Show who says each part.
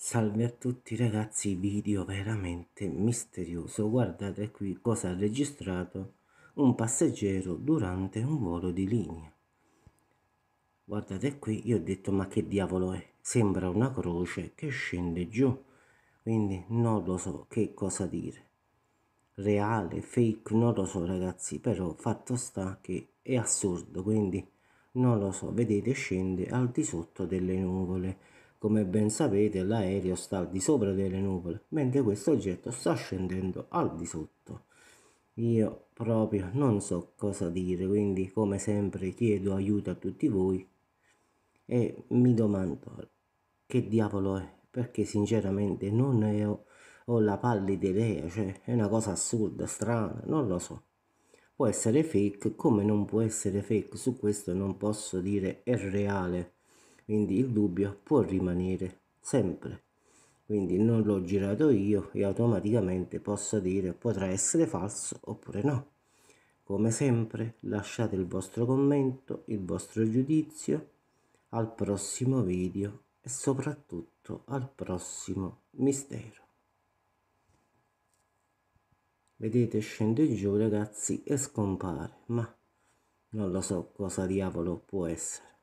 Speaker 1: Salve a tutti ragazzi, video veramente misterioso. Guardate qui cosa ha registrato un passeggero durante un volo di linea. Guardate qui, io ho detto ma che diavolo è? Sembra una croce che scende giù. Quindi non lo so che cosa dire. Reale, fake, non lo so ragazzi, però fatto sta che è assurdo, quindi non lo so. Vedete scende al di sotto delle nuvole come ben sapete l'aereo sta al di sopra delle nuvole, mentre questo oggetto sta scendendo al di sotto. Io proprio non so cosa dire, quindi come sempre chiedo aiuto a tutti voi e mi domando che diavolo è, perché sinceramente non ne ho, ho la pallida idea, cioè è una cosa assurda, strana, non lo so. Può essere fake, come non può essere fake, su questo non posso dire è reale quindi il dubbio può rimanere sempre quindi non l'ho girato io e automaticamente posso dire potrà essere falso oppure no come sempre lasciate il vostro commento il vostro giudizio al prossimo video e soprattutto al prossimo mistero vedete scende giù ragazzi e scompare ma non lo so cosa diavolo può essere